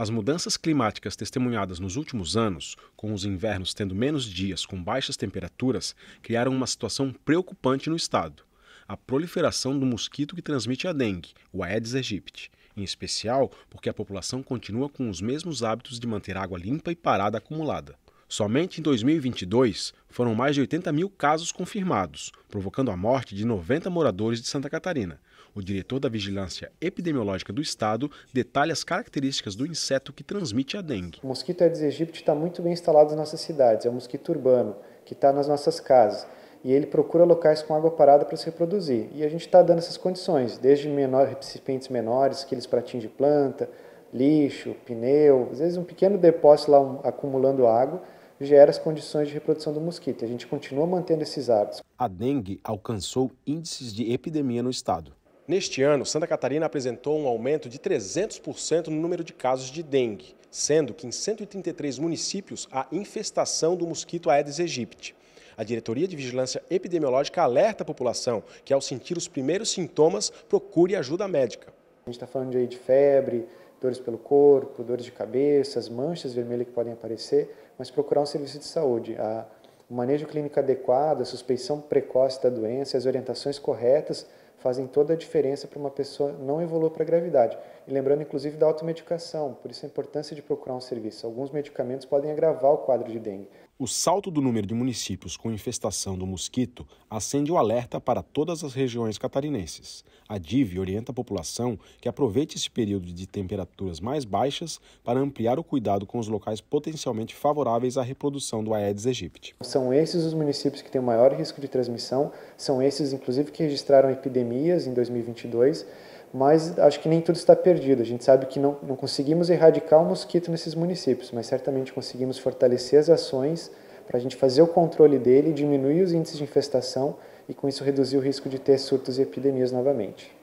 As mudanças climáticas testemunhadas nos últimos anos, com os invernos tendo menos dias com baixas temperaturas, criaram uma situação preocupante no estado. A proliferação do mosquito que transmite a dengue, o Aedes aegypti, em especial porque a população continua com os mesmos hábitos de manter água limpa e parada acumulada. Somente em 2022 foram mais de 80 mil casos confirmados, provocando a morte de 90 moradores de Santa Catarina. O diretor da Vigilância Epidemiológica do Estado detalha as características do inseto que transmite a dengue. O mosquito Aedes aegypti está muito bem instalado nas nossas cidades, é um mosquito urbano que está nas nossas casas e ele procura locais com água parada para se reproduzir. E a gente está dando essas condições, desde menor, recipientes menores, aqueles pratinhos de planta, lixo, pneu, às vezes um pequeno depósito lá um, acumulando água gera as condições de reprodução do mosquito. A gente continua mantendo esses hábitos. A dengue alcançou índices de epidemia no estado. Neste ano, Santa Catarina apresentou um aumento de 300% no número de casos de dengue, sendo que em 133 municípios há infestação do mosquito Aedes aegypti. A Diretoria de Vigilância Epidemiológica alerta a população que, ao sentir os primeiros sintomas, procure ajuda médica. A gente está falando de febre, dores pelo corpo, dores de cabeça, as manchas vermelhas que podem aparecer, mas procurar um serviço de saúde. A, o manejo clínico adequado, a suspeição precoce da doença, as orientações corretas fazem toda a diferença para uma pessoa não evoluir para a gravidade. E lembrando, inclusive, da automedicação, por isso a importância de procurar um serviço. Alguns medicamentos podem agravar o quadro de dengue. O salto do número de municípios com infestação do mosquito acende o alerta para todas as regiões catarinenses. A DIV orienta a população que aproveite esse período de temperaturas mais baixas para ampliar o cuidado com os locais potencialmente favoráveis à reprodução do Aedes aegypti. São esses os municípios que têm o maior risco de transmissão, são esses inclusive que registraram epidemias em 2022 mas acho que nem tudo está perdido. A gente sabe que não, não conseguimos erradicar o mosquito nesses municípios, mas certamente conseguimos fortalecer as ações para a gente fazer o controle dele, diminuir os índices de infestação e com isso reduzir o risco de ter surtos e epidemias novamente.